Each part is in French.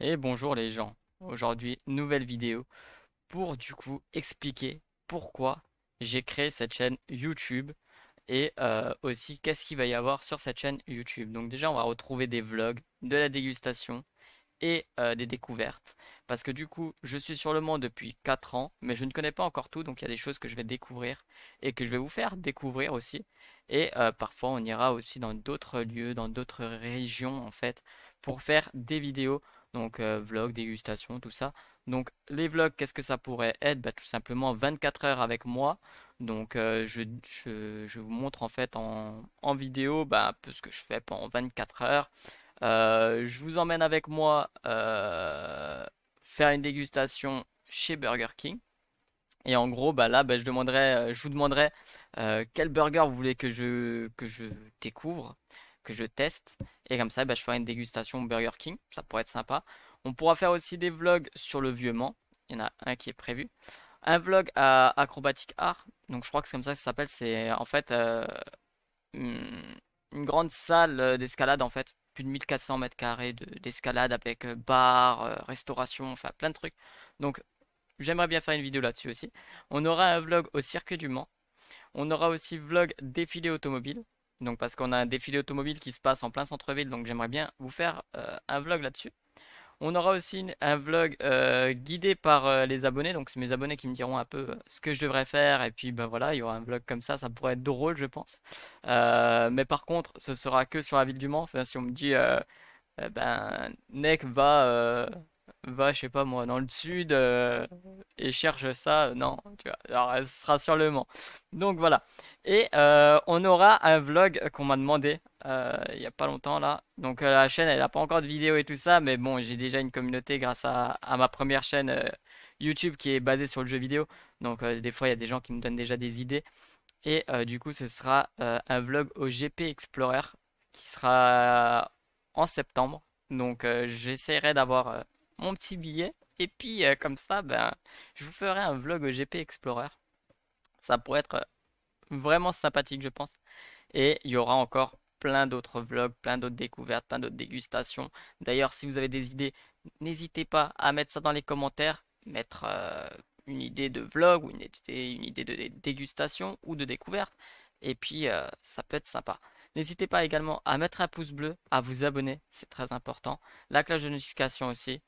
Et bonjour les gens, aujourd'hui nouvelle vidéo pour du coup expliquer pourquoi j'ai créé cette chaîne YouTube et euh, aussi qu'est-ce qu'il va y avoir sur cette chaîne YouTube. Donc déjà on va retrouver des vlogs, de la dégustation et euh, des découvertes parce que du coup je suis sur le monde depuis 4 ans mais je ne connais pas encore tout donc il y a des choses que je vais découvrir et que je vais vous faire découvrir aussi et euh, parfois on ira aussi dans d'autres lieux, dans d'autres régions en fait pour faire des vidéos donc euh, vlog, dégustation, tout ça. Donc les vlogs, qu'est-ce que ça pourrait être bah, Tout simplement 24 heures avec moi. Donc euh, je, vous montre en fait en, vidéo un bah, peu ce que je fais pendant 24 heures. Euh, je vous emmène avec moi faire une dégustation chez Burger King. Et en gros, bah là, bah, je, je vous demanderai quel burger vous voulez que je, que je découvre, que je teste. Et comme ça, bah, je ferai une dégustation Burger King. Ça pourrait être sympa. On pourra faire aussi des vlogs sur le vieux Mans. Il y en a un qui est prévu. Un vlog à Acrobatic Art. Donc je crois que c'est comme ça que ça s'appelle. C'est en fait euh, hmm, une grande salle euh, d'escalade en fait. Plus de 1400 mètres carrés d'escalade avec euh, bar, restauration, enfin plein de trucs. Donc j'aimerais bien faire une vidéo là-dessus aussi. On aura un vlog au Cirque du Mans. On aura aussi vlog défilé automobile. Donc parce qu'on a un défilé automobile qui se passe en plein centre-ville, donc j'aimerais bien vous faire euh, un vlog là-dessus. On aura aussi un vlog euh, guidé par euh, les abonnés, donc c'est mes abonnés qui me diront un peu ce que je devrais faire, et puis ben voilà, il y aura un vlog comme ça, ça pourrait être drôle je pense. mais par contre, ce sera que sur la ville du Mans, si on me dit, eh ben Nek va va, je sais pas moi, dans le sud euh, et cherche ça, euh, non, tu vois, alors ce sera sur le Mans. Donc voilà. Et euh, on aura un vlog qu'on m'a demandé il n'y a pas longtemps là. Donc la chaîne, elle n'a pas encore de vidéo et tout ça, mais bon, j'ai déjà une communauté grâce à, à ma première chaîne YouTube qui est basée sur le jeu vidéo. Donc des fois, il y a des gens qui me donnent déjà des idées. Et du coup, ce sera un vlog au GP Explorer qui sera en septembre. Donc j'essaierai d'avoir mon petit billet. Et puis euh, comme ça, ben, je vous ferai un vlog GP Explorer. Ça pourrait être euh, vraiment sympathique, je pense. Et il y aura encore plein d'autres vlogs, plein d'autres découvertes, plein d'autres dégustations. D'ailleurs, si vous avez des idées, n'hésitez pas à mettre ça dans les commentaires, mettre euh, une idée de vlog ou une idée, de dégustation ou de découverte. Et puis, ça peut être sympa. N'hésitez pas également à mettre un pouce bleu, à vous abonner, c'est très important. La cloche de notification aussi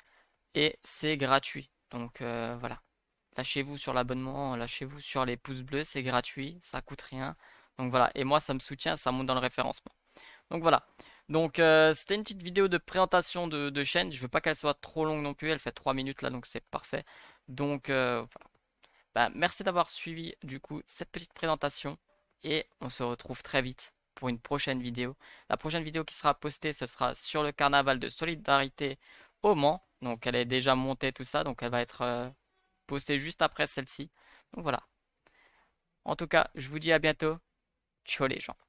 et c'est gratuit. Donc euh, voilà. Lâchez-vous sur l'abonnement, lâchez-vous sur les pouces bleus, c'est gratuit, ça coûte rien. Donc voilà, et moi ça me soutient, ça monte dans le référencement. Donc voilà. Donc euh, c'était une petite vidéo de présentation de, chaîne. Je veux pas qu'elle soit trop longue non plus, elle fait 3 minutes là, donc c'est parfait. Donc euh, voilà. Bah, merci d'avoir suivi du coup cette petite présentation et on se retrouve très vite pour une prochaine vidéo. La prochaine vidéo qui sera postée, ce sera sur le carnaval de solidarité au Mans. Donc elle est déjà montée, tout ça. Donc elle va être euh, postée juste après celle-ci. Donc voilà. En tout cas, je vous dis à bientôt. Ciao les gens.